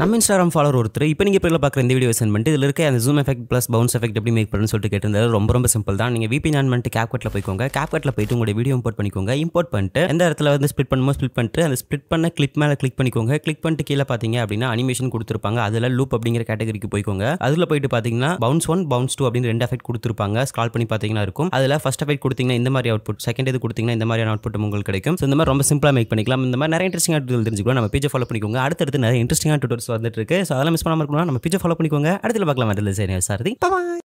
நம்ம Instagram follower ஒருத்தர் இப்போ நீங்கள் இப்போ பார்க்குற இந்த வீடியோ சென்ட் பண்ணிட்டு இதில் இருக்க அந்த zoom effect plus bounce effect எப்படி மேக் பண்ணுன்னு சொல்லிட்டு கேட்டிருந்தது ரொம்ப ரொம்ப சிம்பிள் தான் நீங்கள் விபி ஆன் பண்ணிட்டு கேப்கட்டில் போய்க்கோங்க கேப்கட்டில் போய்ட்டு உங்களுடைய வீடியோ இம்போர்ட் பண்ணிக்கோங்க இம்போர்ட் பண்ணிட்டு எந்த இடத்துல வந்து ஸ்பிட் பண்ணுமோ ஸ்பிட் பண்ணிட்டு அந்த ஸ்பிட் பண்ண கிளிக் மேலே கிளிக் பண்ணிக்கோங்க கிளிக் பண்ணிட்டு கீழே பார்த்தீங்க அப்படின்னா அனிமேஷன் கொடுத்துருப்பாங்க அதில் லூப் அப்படிங்கிற கேட்டகரிக்கு போய்க்கோங்க அதில் போயிட்டு பார்த்தீங்கன்னா பவுன்ஸ் ஒன் பவுன்ஸ் டூ அப்படின்னு ரெண்டு எஃபெக்ட் கொடுத்துருப்பாங்க ஸ்கால் பண்ணி பார்த்தீங்கன்னா இருக்கும் அதில் ஃபஸ்ட் எஃபெக்ட் கொடுத்தீங்கன்னா இந்த மாதிரி புட் செகண்ட் இது கொடுத்தீங்கன்னா இந்த மாதிரியான அவுட்புட் உங்களுக்கு கிடைக்கும் ஸோ இந்த மாதிரி ரொம்ப சிம்பிளாக மேக் பண்ணிக்கலாம் இந்த மாதிரி நிறைய ஆட்டுகள் தெரிஞ்சுக்கலாம் நம்ம பேஜை ஃபாலோ பண்ணிக்கோங்க அடுத்தடுத்து நிறைய இன்ட்ரெஸ்டிங்காக எபிசோட் வந்துட்டு இருக்கு ஸோ அதெல்லாம் மிஸ் பண்ணாமல் இருக்கணும் நம்ம பிச்சை ஃபாலோ பண்ணிக்கோங்க அடுத்த பார்க்கலாம் வரல சார் சாரதி பாய்